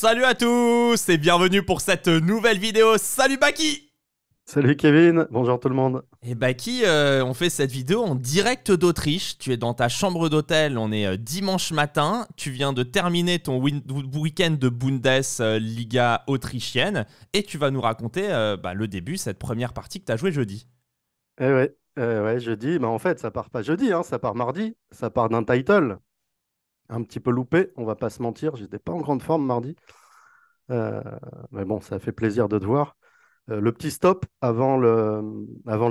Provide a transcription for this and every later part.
Salut à tous et bienvenue pour cette nouvelle vidéo. Salut Baki Salut Kevin, bonjour tout le monde. Et eh, Baki, euh, on fait cette vidéo en direct d'Autriche. Tu es dans ta chambre d'hôtel, on est euh, dimanche matin. Tu viens de terminer ton week-end de Bundesliga euh, autrichienne et tu vas nous raconter bah, le début, cette première partie que tu as jouée jeudi. Eh ouais, eh ouais jeudi, bah en fait, ça part pas jeudi, hein, ça part mardi, ça part d'un title un petit peu loupé, on va pas se mentir, j'étais pas en grande forme mardi. Euh, mais bon, ça fait plaisir de te voir. Euh, le petit stop avant le,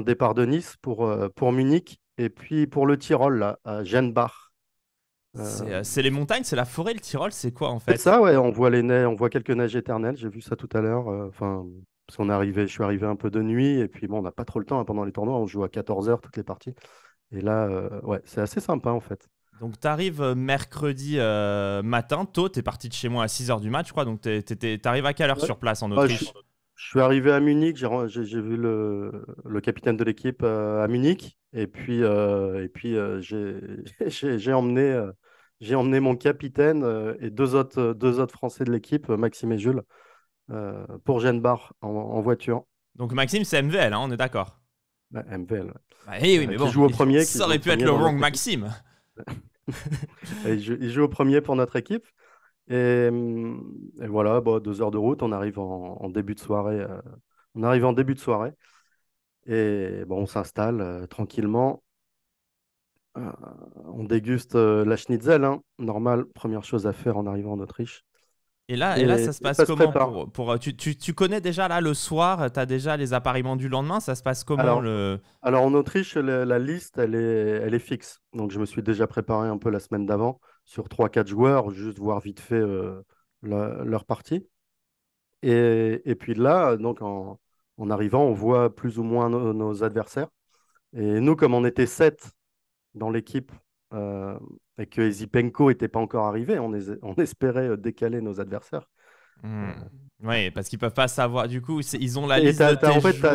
départ de Nice euh, pour, Munich et puis pour le Tyrol, à Genbach. C'est les montagnes, c'est la forêt, le Tyrol, c'est quoi en fait C'est ça, ouais, on voit les neiges, on voit quelques neiges éternelles, j'ai vu ça tout à l'heure. Enfin, je suis arrivé un peu de nuit et puis bon, on n'a pas trop le temps hein, pendant les tournois, on joue à 14h toutes les parties. Et là, ouais, c'est assez sympa en fait. Donc, tu arrives euh, mercredi euh, matin, tôt, t'es es parti de chez moi à 6h du match, je crois. Donc, tu arrives à quelle heure sur place en ah, Autriche je, suis arrivé à Munich, j'ai vu le, le, capitaine de l'équipe euh, à Munich. Et puis, j'ai emmené, emmené mon capitaine et deux autres, deux autres Français de l'équipe, Maxime et Jules, pour Jeanne en, voiture. Donc, Maxime, c'est MVL, hein, on est d'accord MVL. Bah, eh oui, mais bon, au premier. Ça aurait pu être le wrong Maxime. il, joue, au premier pour notre équipe. Et, hum, voilà, bah, deux heures de route, on arrive en, début de soirée. Euh, on arrive en début de soirée. Et bon, bah, on s'installe euh, tranquillement. Euh, on déguste la schnitzel, hein. normal, première chose à faire en arrivant en Autriche. Et là, et, là ça se passe comment pour, euh, tu, connais déjà là le soir, tu as déjà les appareillements du lendemain, ça se passe comment Alors, le... alors en Autriche, la, liste, elle est, elle est fixe. Donc je me suis déjà préparé un peu la semaine d'avant sur 3-4 joueurs, juste voir vite fait euh, leur partie. Et, puis là, donc en, arrivant, on voit plus ou moins nos adversaires. Et nous, comme on était 7 dans l'équipe, euh, et que Zipenko n'était pas encore arrivé, on, on, espérait euh, décaler nos adversaires. Mmh. Euh. Oui, parce qu'ils peuvent pas savoir. Du coup, ils ont la liste de tes En fait, tu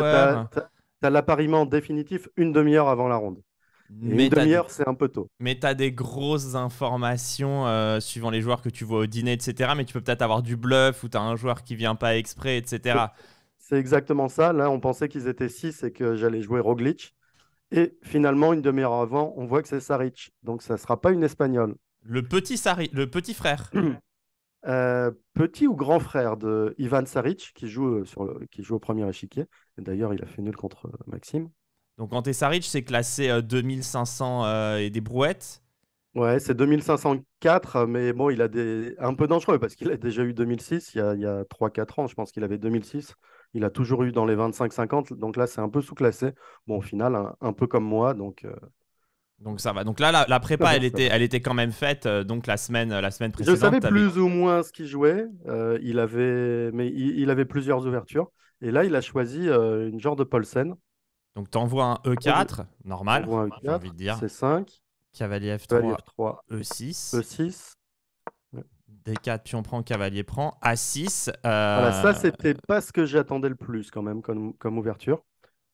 as, l'appariement définitif une demi-heure avant la ronde. une demi-heure, c'est un peu tôt. Mais tu as des grosses informations euh, suivant les joueurs que tu vois au dîner, etc. Mais tu peux peut-être avoir du bluff ou tu as un joueur qui vient pas exprès, etc. C'est exactement ça. Là, on pensait qu'ils étaient 6 et que j'allais jouer Roglic. Et finalement, une demi-heure avant, on voit que c'est Saric. Donc, ça ne sera pas une espagnole. Le petit, Sari... le petit frère. Euh, petit ou grand frère de Ivan Saric, qui joue, euh, sur qui joue au premier échiquier. D'ailleurs, il a fait nul contre euh, Maxime. Donc, Ante Saric, s'est classé 2500 et des brouettes. Ouais, c'est 2504, mais bon, il a des un peu dangereux parce qu'il a déjà eu 2006 il y a, a 3-4 ans. Je pense qu'il avait 2006. Il a toujours eu dans les 25-50, donc là c'est un peu sous-classé. Bon, au final, un, peu comme moi, donc. Euh, donc ça va. Donc là, la, prépa, elle était, elle était quand même faite. Euh, donc la semaine, euh, la semaine précédente. Je savais plus ou moins ce qu'il jouait. il avait, mais il, avait plusieurs ouvertures. Et là, il a choisi une genre de Paulsen. Donc tu t'envoies un E4, normal. E4, e envie de dire. C5. Cavalier F3, 3 E6. E6. D4, pion prend, cavalier prend, A6. Euh, voilà, ça, c'était pas ce que j'attendais le plus quand même comme, ouverture.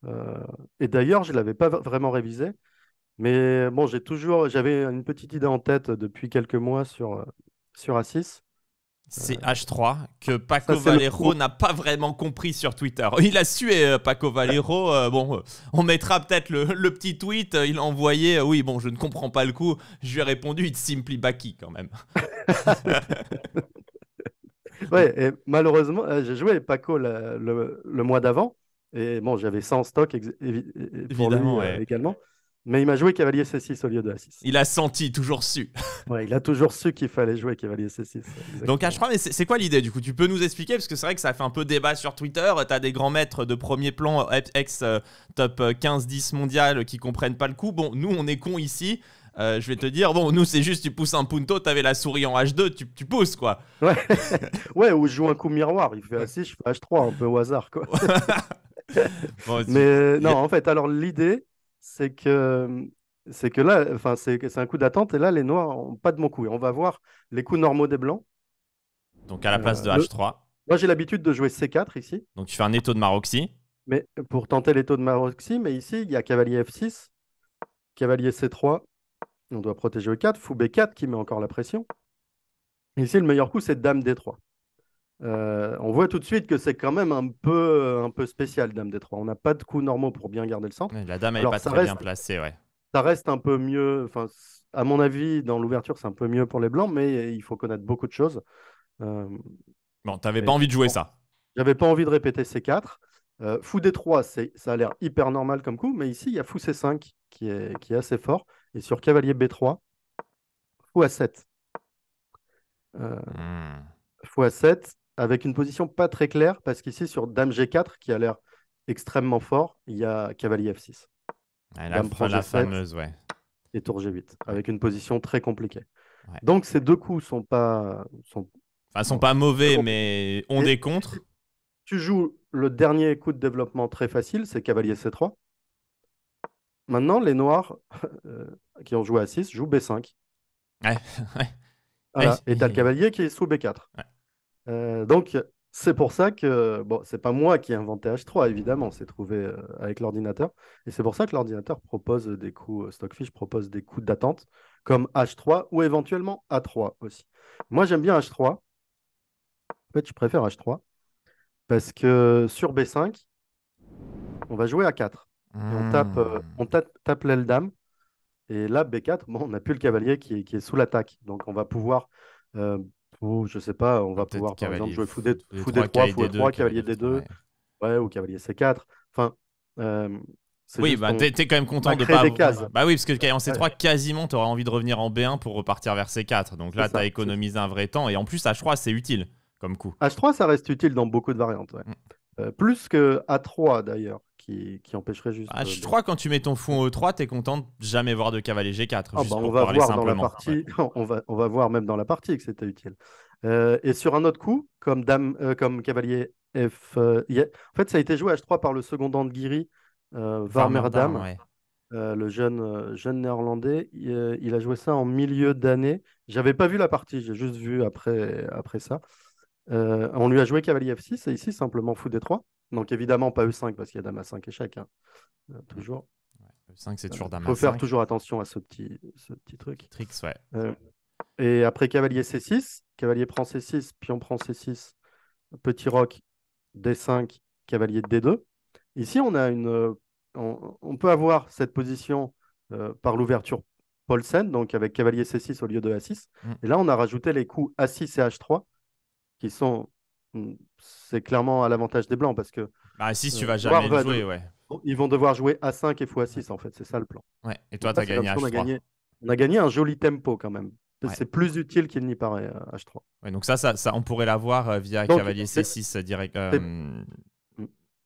Euh, et d'ailleurs, je ne l'avais pas vraiment révisé. Mais bon, j'ai toujours, j'avais une petite idée en tête depuis quelques mois sur, euh, sur A6. C'est H3 que Paco Valero n'a pas vraiment compris sur Twitter. Il a sué euh, Paco Valero. Euh, bon, euh, on mettra peut-être le, petit tweet. Il a envoyé Oui, bon, je ne comprends pas le coup. Je lui ai répondu It's simply Baki quand même. ouais, et malheureusement, j'ai joué Paco le, mois d'avant. Et bon, j'avais 100 stocks évidemment également. Mais il m'a joué cavalier C6 au lieu de A6. Il a senti, toujours su. ouais, il a toujours su qu'il fallait jouer cavalier C6. Donc H3, ah, mais c'est quoi l'idée du coup Tu peux nous expliquer Parce que c'est vrai que ça fait un peu débat sur Twitter. Tu as des grands maîtres de premier plan, ex-top euh, 15-10 euh, mondial, euh, qui comprennent pas le coup. Bon, nous, on est cons ici. je vais te dire, bon, nous, c'est juste, tu pousses un punto, t'avais la souris en H2, tu, tu pousses, quoi. Ouais. ou je joue un coup miroir, il fait A6, je fais H3, un peu au hasard, quoi. Mais non, en fait, alors l'idée, c'est que c'est que là, enfin, c'est un coup d'attente et là, les noirs ont pas de bon coup. Et on va voir les coups normaux des blancs. Donc à la place de H3. Euh, Moi, j'ai l'habitude de jouer C4 ici. Donc tu fais un étau de Maroxy. Mais pour tenter l'étau de Maroxy, mais ici, il y a cavalier F6, cavalier C3. On doit protéger E4, fou B4 qui met encore la pression. Ici, le meilleur coup, c'est dame D3. Euh, on voit tout de suite que c'est quand même un peu, un peu spécial, Dame des Trois. On n'a pas de coups normaux pour bien garder le centre. La Dame n'est pas très bien placée, ouais. Ça reste un peu mieux, enfin, à mon avis, dans l'ouverture, c'est un peu mieux pour les Blancs, mais il faut connaître beaucoup de choses. Euh, bon, t'avais pas envie de jouer ça. J'avais pas envie de répéter C4 euh, fou D3 ça a l'air hyper normal comme coup, mais ici, il y a Fou C5 qui est, qui est assez fort. Et sur Cavalier B3, Fou A7. Euh, hmm. Fou A7, avec une position pas très claire, parce qu'ici, sur Dame G4, qui a l'air extrêmement fort, il y a Cavalier F6. fameuse, ouais. Et Tour G8, avec une position très compliquée. Donc, ces deux coups sont pas. Sont, enfin, sont pas mauvais, mais on est des contre. Tu, joues le dernier coup de développement très facile, c'est Cavalier C3. Maintenant, les Noirs euh, qui ont joué à 6 jouent B5. Ouais, ouais. Voilà. Et t'as le cavalier qui est sous B4. Ouais. Euh, donc, c'est pour ça que, bon, c'est pas moi qui ai inventé H3, évidemment, c'est trouvé euh, avec l'ordinateur. Et c'est pour ça que l'ordinateur propose des coups... Euh, Stockfish propose des coups d'attente comme H3 ou éventuellement A3 aussi. Moi, j'aime bien H3. En fait, je préfère H3 parce que sur B5, on va jouer a 4. on tape, on hmm. tape, l'aile dame. Et là, B4, on n'a plus le cavalier qui est, sous l'attaque. Donc, on va pouvoir ou je sais pas, on va pouvoir par exemple jouer fou des, 3, fou des 3, cavalier des 2, ouais. ou cavalier C4. Enfin, euh, oui, bah t'es quand même content de pas. Des cases. Bah oui, parce que en C3, quasiment t'auras envie de revenir en B1 pour repartir vers C4. Donc là, t'as économisé un vrai temps et en plus H3, c'est utile comme coup. H3, ça reste utile dans beaucoup de variantes. Ouais. Mm. Euh, plus que A3 d'ailleurs qui, empêcherait juste. h ah, euh, je crois quand tu mets ton fond E3, tu es content de jamais voir de cavalier G4. Ah, bah, on, va voir dans la partie, on, va, on va voir même dans la partie que c'était utile. Euh, et sur un autre coup, comme, dame, euh, comme cavalier F. En fait, ça a été joué H3 par le secondant de Guiri, Varmerdam, le jeune, jeune néerlandais. Il, a joué ça en milieu d'année. J'avais pas vu la partie, j'ai juste vu après, après ça. on lui a joué cavalier F6 et ici simplement fou D3. Donc évidemment, pas E5 parce qu'il y a dame à 5 échec, hein. Euh, toujours. E5, c'est euh, toujours dame 5. Il faut faire toujours attention à ce petit, ce petit truc. Tricks, ouais. Euh, et après cavalier C6, cavalier prend C6, pion prend C6, petit roc, D5, cavalier D2. Ici, on, a une, on, peut avoir cette position par l'ouverture Paulsen, donc avec cavalier C6 au lieu de A6. Mm. Et là, on a rajouté les coups A6 et H3 qui sont Mm, c'est clairement à l'avantage des Blancs parce que. Bah, si tu euh, vas jamais jouer, Ils vont devoir jouer a 5 et x6, en fait. C'est ça le plan. Ouais. Et toi, tu as gagné on a gagné, un joli tempo quand même. C'est plus utile qu'il n'y paraît, H3. Euh, ouais, donc ça, ça, on pourrait l'avoir via cavalier C6 direct.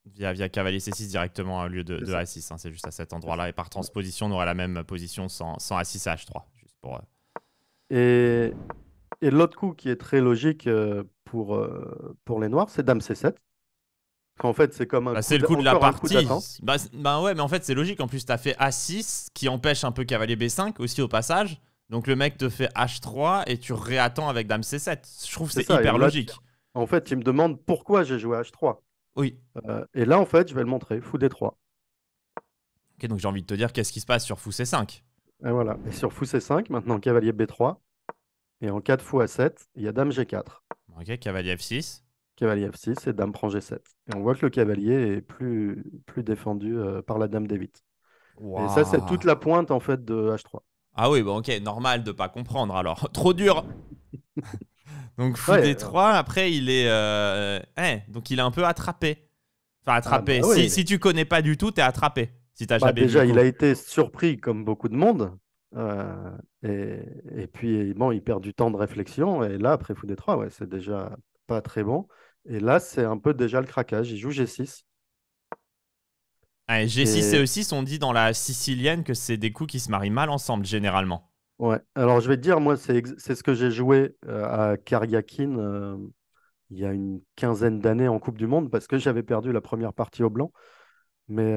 via, cavalier C6 directement euh, au lieu de, A6. Hein, c'est juste à cet endroit-là. Et par transposition, on aurait la même position sans, sans A6 H3. Juste pour, Et et l'autre coup qui est très logique euh, pour, euh, pour les Noirs, c'est Dame C7. En fait, c'est comme un. Bah, c'est le coup de la partie. Bah, bah, ouais, mais en fait, c'est logique. En plus, tu as fait A6 qui empêche un peu cavalier B5 aussi au passage. Donc le mec te fait H3 et tu réattends avec Dame C7. Je trouve que c'est hyper logique. En fait, il me demande pourquoi j'ai joué H3. Oui. Euh, et là, en fait, je vais le montrer. Fou D3. Ok, donc j'ai envie de te dire qu'est-ce qui se passe sur Fou C5. Et voilà. Et sur Fou C5, maintenant cavalier B3. Et en 4 fois 7, il y a Dame G4. Ok, cavalier F6. Cavalier F6 et Dame prend G7. Et on voit que le cavalier est plus, plus défendu euh, par la Dame D8. Et ça, c'est toute la pointe en fait de H3. Ah oui, bon, ok, normal de ne pas comprendre alors. Trop dur Donc fou 3 euh, après il est... Euh, eh, donc il est un peu attrapé. Enfin attrapé. Ah, bah si, si, tu connais pas du tout, tu es attrapé. Si as bah, déjà, il a été surpris comme beaucoup de monde euh, et, puis, bon, il perd du temps de réflexion. Et là, après Fou des 3, ouais, c'est déjà pas très bon. Et là, c'est un peu déjà le craquage. Il joue G6. G6 ah, et... E6, on dit dans la sicilienne que c'est des coups qui se marient mal ensemble, généralement. Ouais, alors je vais te dire, moi, c'est ce que j'ai joué euh, à Karyakin euh, il y a une quinzaine d'années en Coupe du Monde parce que j'avais perdu la première partie au blanc. Mais.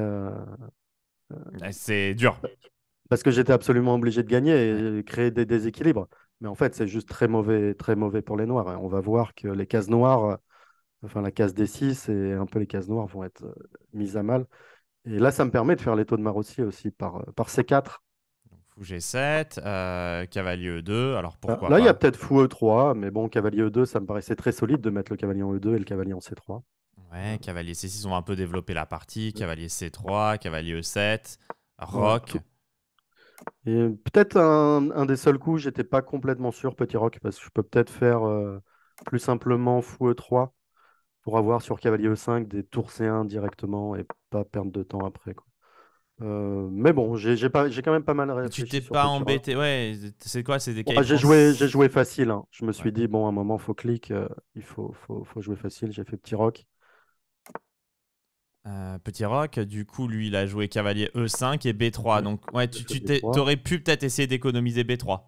Ah, c'est dur. Parce que j'étais absolument obligé de gagner et créer des déséquilibres. Mais en fait, c'est juste très mauvais, très mauvais pour les Noirs. Hein. on va voir que les cases noires, euh, enfin la case d 6 et un peu les cases noires vont être euh, mises à mal. Et là, ça me permet de faire les taux de Marossi aussi par, euh, par C4. Fou G7, Cavalier E2. Alors ah, pourquoi Là, il y a peut-être Fou E3, mais bon, Cavalier E2, ça me paraissait très solide de mettre le Cavalier en E2 et le Cavalier en C3. Ouais, Cavalier C6, ont un peu développé la partie. Cavalier C3, Cavalier E7, Roc. Et peut-être un, des seuls coups, j'étais pas complètement sûr, Petit Rock, parce que je peux peut-être faire euh, plus simplement Fou E3 pour avoir sur Cavalier E5 des tours C1 directement et pas perdre de temps après. Quoi. Euh, mais bon, j'ai quand même pas mal réfléchi. Tu t'es pas embêté, ouais, c'est quoi C'est J'ai joué, facile, hein. je me suis dit, bon, à un moment, faut clic, euh, il faut, faut, faut, jouer facile, j'ai fait petit rock. Euh, Petit Rock, du coup, lui, il a joué cavalier E5 et B3. Donc, ouais, tu, aurais pu peut-être essayer d'économiser B3.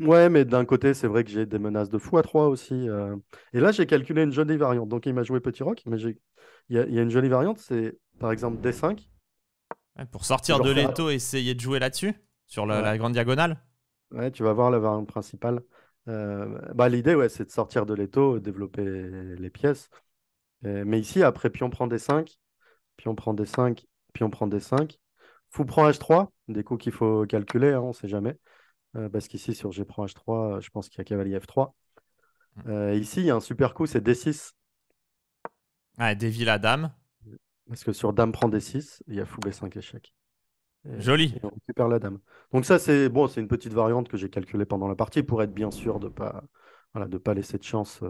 Ouais, mais d'un côté, c'est vrai que j'ai des menaces de fou à 3 aussi. Euh. Et là, j'ai calculé une jolie variante. Donc, il m'a joué Petit Rock, mais il y, a, y, a une jolie variante, c'est par exemple D5. pour sortir de l'étau, essayer de jouer là-dessus, sur la, grande diagonale. Ouais, tu vas voir la variante principale. Euh, bah, L'idée, ouais, c'est de sortir de l'étau, développer les pièces. Mais ici, après pion prend D5, on prend des 5, puis on prend d 5. Fou prend H3, des coups qu'il faut calculer, hein, on ne sait jamais. Euh, parce qu'ici, sur G prend H3, euh, je pense qu'il y a cavalier F3. Mm. Euh, ici, il y a un super coup, c'est D6. Ah, dévie la dame. Parce que sur dame prend D6, il y a fou B5 échec. Joli. on récupère la dame. Donc ça, c'est bon, c'est une petite variante que j'ai calculée pendant la partie pour être bien sûr de ne pas, voilà, pas laisser de chance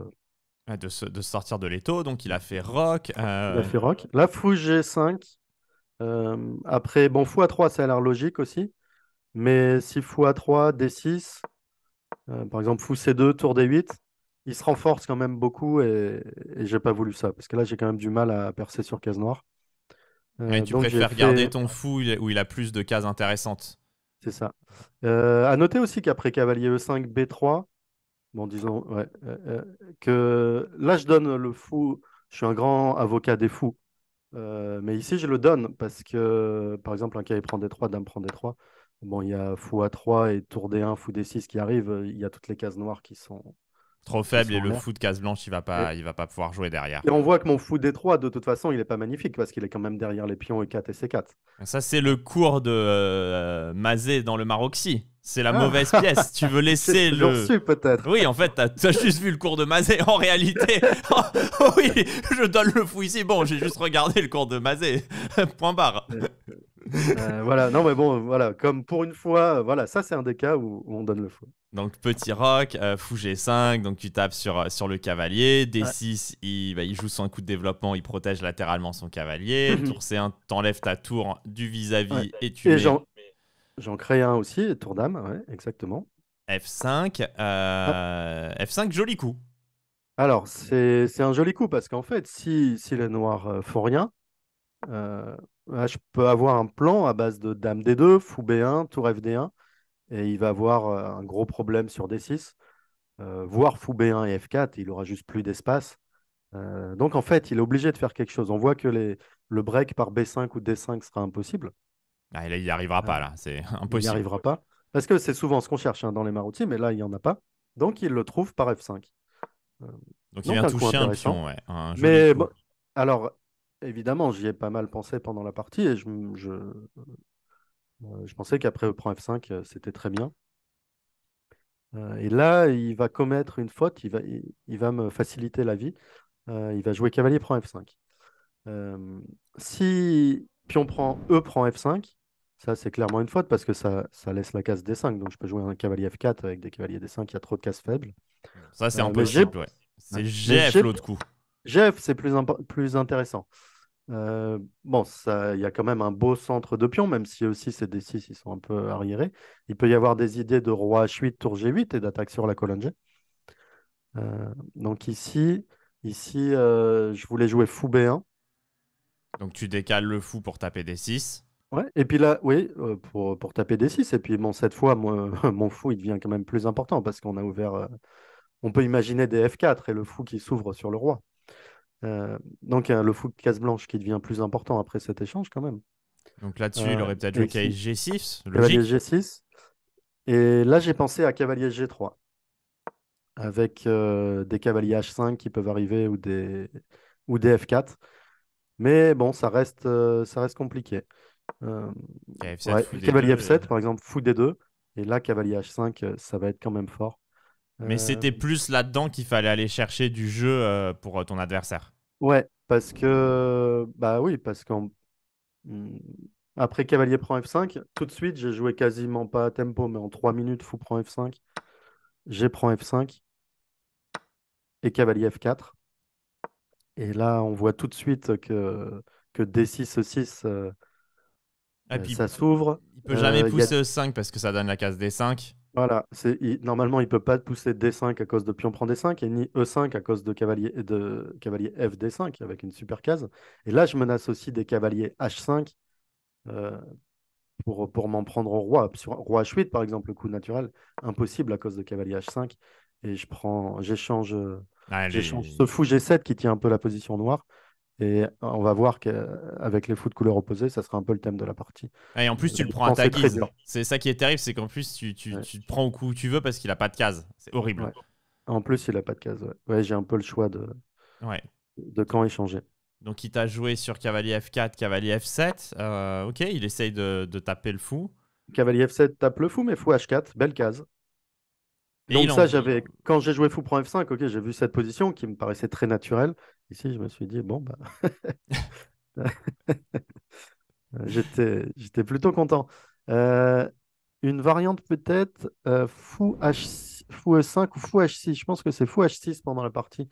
euh, de, sortir de l'étau. Donc il a fait rock. Euh, il a fait rock. La Fou G5. Euh, après, bon, fou A3, ça a l'air logique aussi. Mais si fou A3, D6, par exemple fou C2, tour D8, il se renforce quand même beaucoup et, j'ai pas voulu ça. Parce que là, j'ai quand même du mal à percer sur case noire. Et tu préfères garder ton fou où il a plus de cases intéressantes. C'est ça. Euh, à noter aussi qu'après cavalier E5, B3, Bon, disons, ouais, euh, euh, que là, je donne le fou. Je suis un grand avocat des fous. Euh, mais ici, je le donne parce que, par exemple, un cas, il prend des 3, dame prend des 3. Bon, il y a fou à 3 et tour D1, fou D6 qui arrive Il y a toutes les cases noires qui sont, Trop faible et le foot de il va pas, il va pas pouvoir jouer derrière. Et on voit que mon fou Détroit, de toute façon, il est pas magnifique parce qu'il est quand même derrière les pions E4 et C4. Ça, c'est le cours de euh, Mazé dans le Maroxy. C'est la ah. mauvaise pièce. Tu veux laisser le. peut-être. Oui, en fait, tu as, juste vu le cours de Mazé. En réalité, oh, oh oui, je donne le fou ici. Bon, j'ai juste regardé le cours de Mazé. Point barre. Euh, euh, voilà, non, mais bon, voilà, comme pour une fois, voilà, ça, c'est un des cas où on donne le fou. Donc petit rock, euh, fou G5, donc tu tapes sur, euh, sur le cavalier. D6, il, bah, il, joue son coup de développement, il protège latéralement son cavalier. Mhm. tour C1, t'enlèves ta tour du vis-à-vis et tu J'en crée un aussi, tour d'âme, ouais, exactement. F5, euh, F5, joli coup. Alors, c'est un joli coup parce qu'en fait, si, si les noirs font rien, bah, je peux avoir un plan à base de dame D2, fou B1, tour FD1 et il va avoir euh, un gros problème sur D6, Voir euh, voire fou B1 et F4, il aura juste plus d'espace. Euh, donc en fait, il est obligé de faire quelque chose. On voit que le break par B5 ou D5 sera impossible. Ah, il n'y arrivera pas, là, c'est impossible. Il n'y arrivera pas. Parce que c'est souvent ce qu'on cherche hein, dans les maroutis, mais là, il n'y en a pas. Donc il le trouve par F5. donc, il vient un toucher un mais alors, évidemment, j'y ai pas mal pensé pendant la partie et je, euh, je pensais qu'après E euh, prend F5, euh, c'était très bien. et là, il va commettre une faute, il va, il, va me faciliter la vie. il va jouer cavalier prend F5. si pion prend E prend F5, ça, c'est clairement une faute parce que ça, laisse la case D5. Donc, je peux jouer un cavalier F4 avec des cavaliers D5. Il y a trop de cases faibles. Ça, c'est un impossible. C'est GF l'autre coup. GF, c'est plus, plus intéressant. Euh, bon, il y a quand même un beau centre de pion, même si aussi ces D6 ils sont un peu arriérés. Il peut y avoir des idées de roi H8, tour G8 et d'attaque sur la colonne G. Euh, donc ici, ici euh, je voulais jouer fou B1. Donc tu décales le fou pour taper D6. Ouais, et puis là, oui, pour, pour taper D6. Et puis bon, cette fois, mon fou, il devient quand même plus important parce qu'on a ouvert. on peut imaginer des F4 et le fou qui s'ouvre sur le roi. Euh, donc, le fou de le blanche qui devient plus important après cet échange, quand même. Donc là-dessus, il euh, aurait peut-être joué Cavalier G6. Cavalier 6 Et là, j'ai pensé à Cavalier G3. Avec euh, des cavaliers H5 qui peuvent arriver ou des, ou des F4. Mais bon, ça reste, ça reste compliqué. cavalier F7, par exemple, fou des deux. Et là, cavalier H5, ça va être quand même fort. Mais c'était plus là-dedans qu'il fallait aller chercher du jeu pour ton adversaire. Ouais, parce que bah oui, parce qu'en mmh, Après cavalier prend F5, tout de suite j'ai joué quasiment pas à tempo, mais en 3 minutes fou prend F5, j'ai prend F5 et cavalier F4. Et là on voit tout de suite que, que D6 E6 euh, ah, ça s'ouvre. Il peut jamais euh, pousser E5 parce que ça donne la case D5. Voilà, c'est normalement il peut pas pousser D5 à cause de pion prend D5 et ni E5 à cause de cavalier de cavalier F 5 avec une super case. Et là je menace aussi des cavaliers H5 euh, pour, pour m'en prendre au roi. Sur roi H8 par exemple, le coup naturel impossible à cause de cavalier H5 et je prends j'échange ah, j'échange ce fou G7 qui tient un peu la position noire et on va voir qu'avec euh, les fous de couleur opposée, ça sera un peu le thème de la partie. Et en plus, tu le euh, prends à ta guise. C'est ça qui est terrible, c'est qu'en plus, tu, te prends au coup où tu veux parce qu'il n'a pas de case. C'est horrible. En plus, il n'a pas de case. Ouais, j'ai un peu le choix de, de quand échanger. Donc, il t'a joué sur cavalier F4, cavalier F7. Euh, ok, il essaye de, taper le fou. Cavalier F7 tape le fou, mais fou H4, belle case. Donc ça, j'avais quand j'ai joué fou prend F5, ok, j'ai vu cette position qui me paraissait très naturelle. Ici, je me suis dit bon bah, j'étais j'étais plutôt content. Euh, une variante peut-être euh, fou H fou E5 ou fou H6. Je pense que c'est fou H6 pendant la partie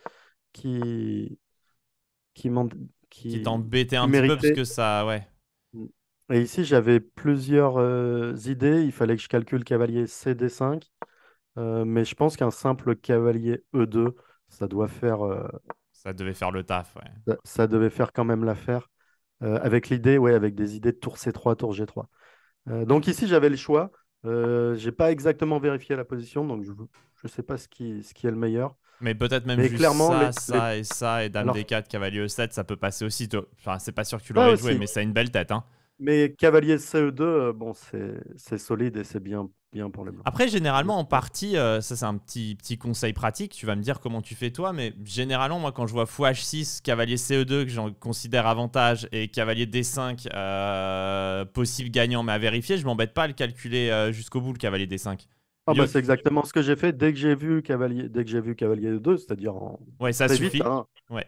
qui qui qui, t'embêtait un petit peu parce que ça ouais. Et ici, j'avais plusieurs euh, idées. Il fallait que je calcule cavalier CD5. Euh, mais je pense qu'un simple cavalier E2, ça doit faire. Euh, ça devait faire le taf, ouais. ça, devait faire quand même l'affaire. Euh, avec l'idée, ouais, avec des idées de tour C3, tour G3. donc ici, j'avais le choix. j'ai pas exactement vérifié la position, donc je ne sais pas ce qui, est le meilleur. Mais peut-être même juste ça, ça et ça, et Dame D4, Cavalier E7, ça peut passer aussi. Enfin, c'est pas sûr que tu l'aurais joué, mais ça a une belle tête. Hein. Mais cavalier CE2, bon, c'est solide et c'est bien pour Après, généralement, en partie, euh, ça c'est un petit, petit conseil pratique, tu vas me dire comment tu fais toi, mais généralement, moi quand je vois h 6 cavalier CE2, que j'en considère avantage, et cavalier D5, euh, possible gagnant, mais à vérifier, je m'embête pas à le calculer euh, jusqu'au bout, le cavalier D5. Ah, bah, c'est exactement ce que j'ai fait dès que j'ai vu Cavalier, dès que j'ai vu Cavalier 2, c'est-à-dire en ouais ça suffit. Hein. ouais.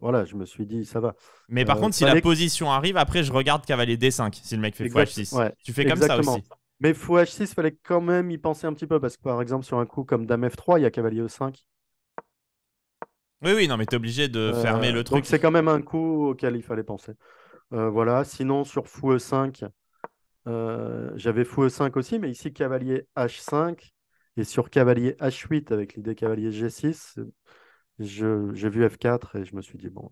voilà, je me suis dit ça va. Mais par contre, si la position arrive, après je regarde Cavalier D5 si le mec fait h 6 Tu fais comme ça aussi. Mais fou H6, il fallait quand même y penser un petit peu, parce que par exemple, sur un coup comme Dame F3, il y a Cavalier E5. Oui, oui, non, mais t'es obligé de euh, fermer le truc. Donc c'est quand même un coup auquel il fallait penser. Euh, voilà, sinon sur fou E5, euh, j'avais fou E5 aussi, mais ici cavalier H5, et sur cavalier H8 avec l'idée cavalier G6, j'ai vu F4 et je me suis dit, bon.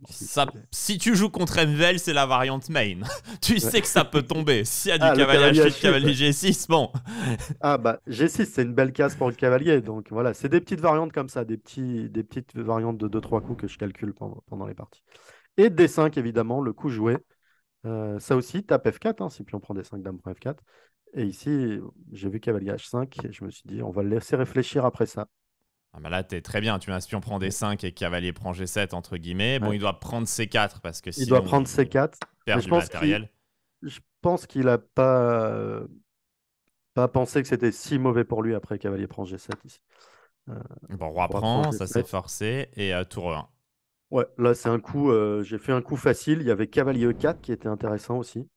Si, tu joues contre MVL c'est la variante main. tu sais que ça peut tomber. S'il y a du ah, cavalier h cavalier G6, bon. ah, bah, G6, c'est une belle case pour le cavalier. Donc voilà, c'est des petites variantes comme ça, des, petits, des petites variantes de 2-3 coups que je calcule pendant, les parties. Et D5, évidemment, le coup joué. Euh, ça aussi, tape F4, hein, si puis on prend D5, dame prend F4. Et ici, j'ai vu cavalier H5 et je me suis dit, on va le laisser réfléchir après ça. Ah bah là, t'es très bien. Tu m'as si prend des 5 et Cavalier prend G7, entre guillemets. Bon, il doit prendre C4 parce que si il doit prendre C4. Perd du matériel. Je pense qu'il n'a pas, pas pensé que c'était si mauvais pour lui après Cavalier prend G7 ici. Euh, bon, Roi prend, ça s'est forcé. Et euh, Tour 1. Ouais, là, c'est un coup. Euh, j'ai fait un coup facile. Il y avait Cavalier E4 qui était intéressant aussi.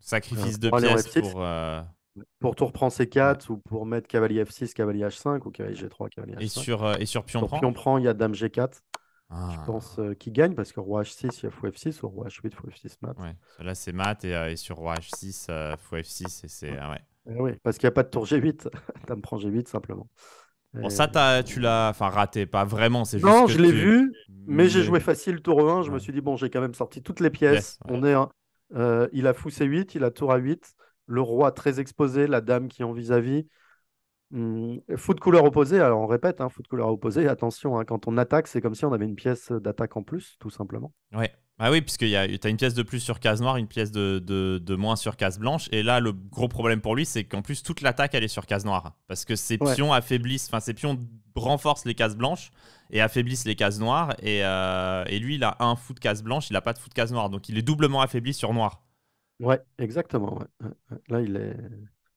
Sacrifice de pièces pour pour tour prend C4 ou pour mettre cavalier F6, cavalier H5 ou cavalier G3, cavalier H5. Et sur, euh, et sur pion sur prend pion prend, il y a dame G4. Je ah. pense euh, qu'il gagne parce que roi H6, il y a fou F6 ou roi H8, fou F6 mat. Ouais. Là, c'est mat et, euh, sur roi H6, fou F6. Et c'est, ouais. Ah ouais. Eh oui, parce qu'il n'y a pas de tour G8. dame prend G8 simplement. Bon, ça, tu l'as enfin, raté, pas vraiment. C'est non, je l'ai vu, mais j'ai joué facile tour 1. Je me suis dit, bon, j'ai quand même sorti toutes les pièces. On est, il a fou C8, il a tour A8 le roi très exposé, la dame qui est en vis-à-vis. Hmm, fou de couleur opposée, alors on répète, hein, de couleur opposée, attention, hein, quand on attaque, c'est comme si on avait une pièce d'attaque en plus, tout simplement. Ouais. Ah oui, puisque tu as une pièce de plus sur case noire, une pièce de, moins sur case blanche. Et là, le gros problème pour lui, c'est qu'en plus, toute l'attaque, elle est sur case noire. Parce que ses pions affaiblissent, enfin, ses pions renforcent les cases blanches et affaiblissent les cases noires. Et, euh, lui, il a un fou de case blanche, il n'a pas de fou de case noire. Donc, il est doublement affaibli sur noir. Ouais, exactement. Là, il est.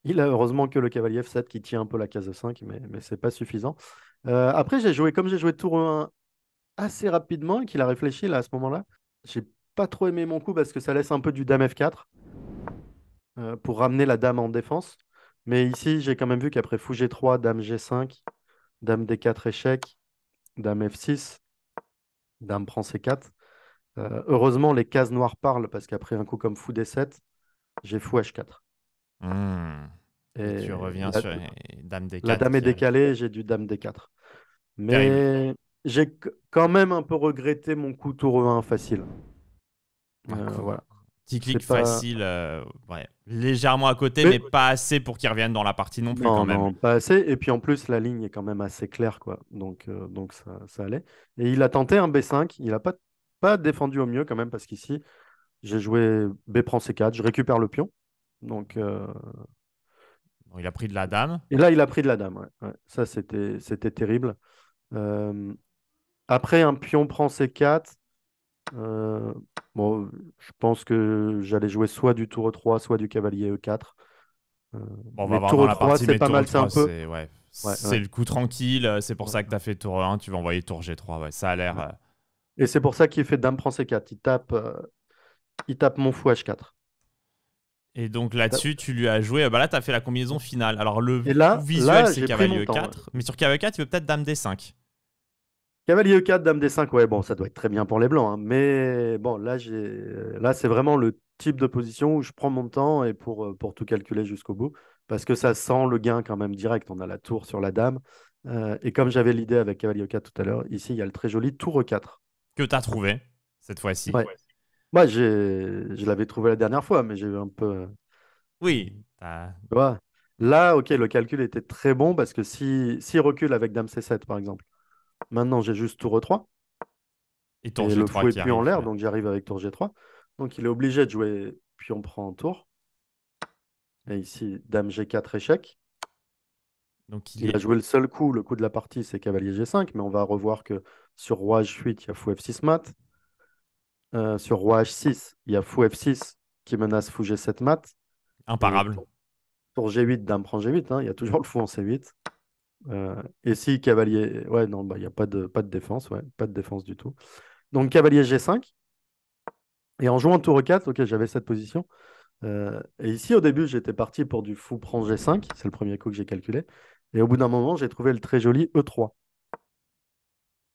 Il a heureusement que le cavalier F7 qui tient un peu la case 5, mais, mais n'est pas suffisant. Euh, après, j'ai joué, comme j'ai joué tour 1 assez rapidement et qu'il a réfléchi là à ce moment-là, j'ai pas trop aimé mon coup parce que ça laisse un peu du dame F4 euh, pour ramener la dame en défense. Mais ici, j'ai quand même vu qu'après fou G3, dame G5, dame D4 échec, dame F6, dame prend C4, e euh, heureusement, les cases noires parlent parce qu'après un coup comme fou D7, j'ai fou H4. Hmm. Et, tu reviens la, sur dame D4. La dame est décalée, j'ai du dame D4. Mais j'ai quand même un peu regretté mon coup tour 1 facile. Euh, voilà. Petit clic facile, euh, ouais. légèrement à côté, mais... pas assez pour qu'il revienne dans la partie non plus. pas assez. Et puis en plus, la ligne est quand même assez claire, quoi. Donc, donc ça, allait. Et il a tenté un B5, il n'a pas pas défendu au mieux quand même, parce qu'ici, j'ai joué B prend C4, je récupère le pion. Donc. Euh, il a pris de la dame. Et là, il a pris de la dame. Ça, c'était, c'était terrible. Euh, après, un pion prend C4. Euh, bon, je pense que j'allais jouer soit du tour e 3, soit du cavalier E4. Bon, on va voir tour 3, c'est pas mal, c'est un peu. C'est le coup tranquille, c'est pour ça que tu as fait tour 1, tu vas envoyer tour G3. Ça a l'air et c'est pour ça qu'il fait Dame prend C4. Il tape, euh, il tape mon fou H4. Et donc là-dessus, tu lui as joué. Euh, bah là, tu as fait la combinaison finale. Alors le visuel, c'est cavalier E4. Mais sur cavalier E4, tu veux peut-être Dame D5. Cavalier E4, Dame D5, ouais, bon, ça doit être très bien pour les blancs. Hein. Mais bon, là, j'ai... là c'est vraiment le type de position où je prends mon temps et pour, euh, pour tout calculer jusqu'au bout. Parce que ça sent le gain quand même direct. On a la tour sur la dame. et comme j'avais l'idée avec Cavalier E4 tout à l'heure, ici, il y a le très joli tour E4 que tu as trouvé cette fois-ci. Moi, je l'avais trouvé la dernière fois, mais j'ai eu un peu. Oui. Euh, Là, ok, le calcul était très bon parce que si, recule avec Dame C7, par exemple, maintenant j'ai juste tour E3. Et, g le fou est plus en l'air, donc j'arrive avec tour G3. Donc il est obligé de jouer, puis on prend un tour. Et ici, Dame G4, échec. Donc il, a joué le seul coup, le coup de la partie, c'est cavalier G5, mais on va revoir que sur Roi H8, il y a Fou F6 mat. Euh, sur Roi H6, il y a Fou F6 qui menace Fou G7 mat. Imparable. Pour G8, Dame prend G8. Hein, il y a toujours le Fou en C8. Euh, et si cavalier. Ouais, non, bah, il n'y a pas de, pas de défense. Ouais, pas de défense du tout. Donc cavalier G5. Et en jouant tour 4, ok, j'avais cette position. Euh, et ici, au début, j'étais parti pour du fou prend G5. C'est le premier coup que j'ai calculé. Et au bout d'un moment, j'ai trouvé le très joli E3.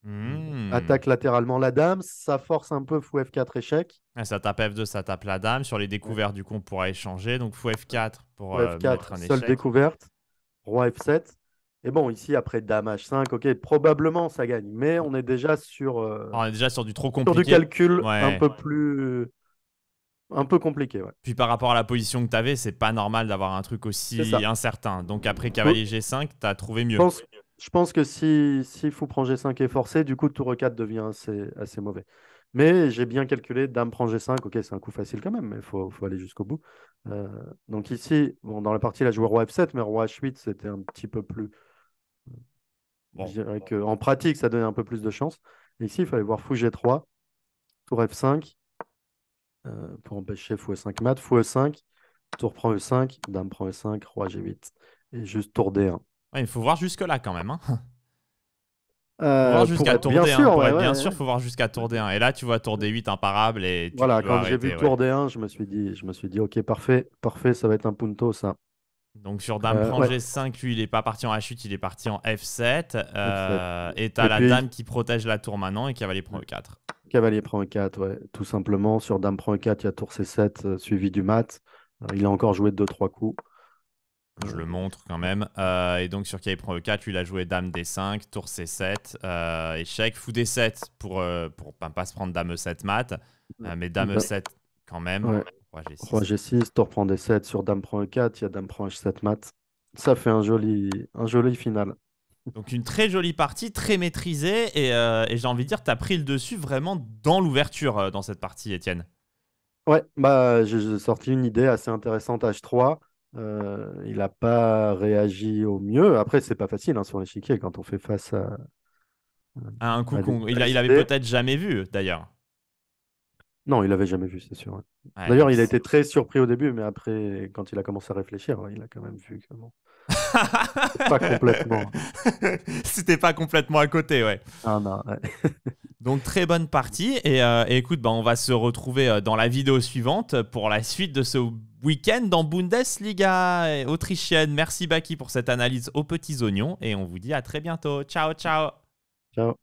Hmm. Attaque latéralement la dame, ça force un peu fou F4 échec. Ah, ça tape F2, ça tape la dame. Sur les découvertes, du coup, on pourra échanger. Donc fou F4 pour F4, euh, Seule découverte, roi F7. Et bon, ici, après dame H5, ok, probablement ça gagne. Mais on est déjà sur. Euh, ah, on est déjà sur du trop compliqué. Sur du calcul un peu plus. Un peu compliqué, Puis par rapport à la position que tu avais, c'est pas normal d'avoir un truc aussi incertain. Donc après cavalier G5, tu as trouvé mieux je pense que si, fou prend G5 est forcé, du coup, tour e 4 devient assez, mauvais. Mais j'ai bien calculé, dame prend G5, ok, c'est un coup facile quand même, mais il faut, aller jusqu'au bout. Euh, donc ici, bon, dans la partie, il a joué roi F7, mais roi H8, c'était un petit peu plus... Je dirais en pratique, ça donnait un peu plus de chance. ici, il fallait voir fou G3, tour F5, euh, pour empêcher fou E5 mat, fou E5, tour prend E5, dame prend E5, roi G8, et juste tour D1 il faut voir jusque-là quand même. Hein. Hein. Euh, bien sûr, il faut voir jusqu'à tour D1. Et là, tu vois tour D8 imparable. Et voilà, quand j'ai vu tour D1, je me suis dit, je me suis dit, ok, parfait, parfait, ça va être un punto ça. Donc sur Dame prend euh, G5, lui, il est pas parti en H8, il est parti en F7. Euh, tu as Et t'as la Dame qui protège la tour maintenant et Cavalier prend E4. Cavalier prend E4, ouais, tout simplement. Sur Dame prend E4, il y a tour C7 euh, suivi du mat. il a encore joué 2-3 coups. Je le montre quand même. Euh, et donc sur e 4, lui, il a joué Dame D5, Tour C7, euh, échec, Fou D7 pour ne euh, pour, pas se prendre Dame E7 mat, mais Dame E7 quand même. Ouais. G6. Tour prend D7 sur Dame prend E4, il y a Dame prend H7 mat. Ça fait un joli, un joli final. Donc une très jolie partie, très maîtrisée, et, j'ai envie de dire, tu as pris le dessus vraiment dans l'ouverture dans cette partie, Étienne. Ouais, bah, j'ai sorti une idée assez intéressante H3. Euh, il n'a pas réagi au mieux. Après, c'est pas facile hein, sur l'échiquier quand on fait face à. un coup Il, avait peut-être jamais vu, d'ailleurs. Non, il l'avait jamais vu, c'est sûr. d'ailleurs, il a été très surpris au début, mais après, quand il a commencé à réfléchir, il a quand même vu que pas complètement. C'était pas complètement à côté, ouais. Ah, non, Donc très bonne partie et, euh, et écoute, bah, on va se retrouver euh, dans la vidéo suivante pour la suite de ce week-end dans Bundesliga autrichienne. Merci Baki pour cette analyse aux petits oignons et on vous dit à très bientôt. Ciao, ciao. Ciao.